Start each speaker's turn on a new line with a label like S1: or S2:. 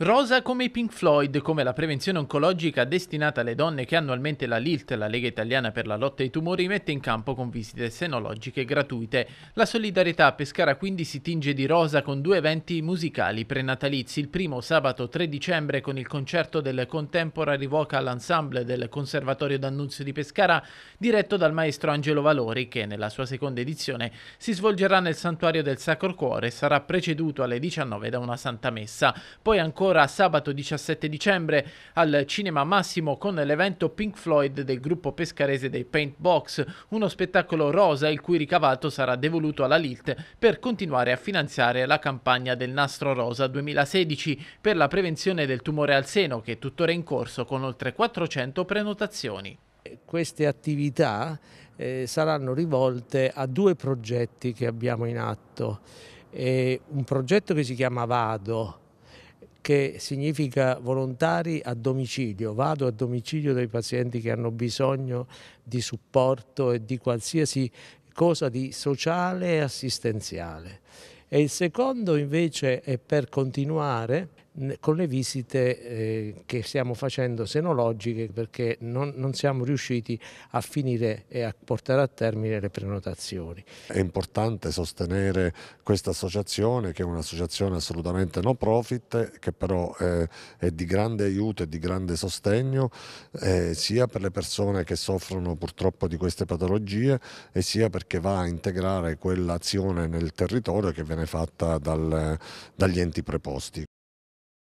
S1: Rosa come i Pink Floyd, come la prevenzione oncologica destinata alle donne che annualmente la LILT, la Lega Italiana per la lotta ai tumori, mette in campo con visite senologiche gratuite. La solidarietà a Pescara quindi si tinge di rosa con due eventi musicali prenatalizi. Il primo sabato 3 dicembre con il concerto del Contemporary Vocal Ensemble del Conservatorio d'Annunzio di Pescara, diretto dal maestro Angelo Valori, che nella sua seconda edizione si svolgerà nel Santuario del Sacro Cuore e sarà preceduto alle 19 da una Santa Messa. Poi ancora ancora sabato 17 dicembre al Cinema Massimo con l'evento Pink Floyd del gruppo pescarese dei Paint Box, uno spettacolo rosa il cui ricavato sarà devoluto alla Lilt per continuare a finanziare la campagna del Nastro Rosa 2016 per la prevenzione del tumore al seno che è tuttora in corso con oltre 400 prenotazioni.
S2: Queste attività eh, saranno rivolte a due progetti che abbiamo in atto. Eh, un progetto che si chiama Vado, che significa volontari a domicilio, vado a domicilio dei pazienti che hanno bisogno di supporto e di qualsiasi cosa di sociale e assistenziale. E il secondo invece è per continuare con le visite eh, che stiamo facendo senologiche perché non, non, siamo riusciti a finire e a portare a termine le prenotazioni. È importante
S3: sostenere questa associazione che è un'associazione assolutamente no profit che però eh, è di grande aiuto e di grande sostegno eh, sia per le persone che soffrono purtroppo di queste patologie e sia perché va a integrare quell'azione
S2: nel territorio che viene fatta dal, dagli enti preposti.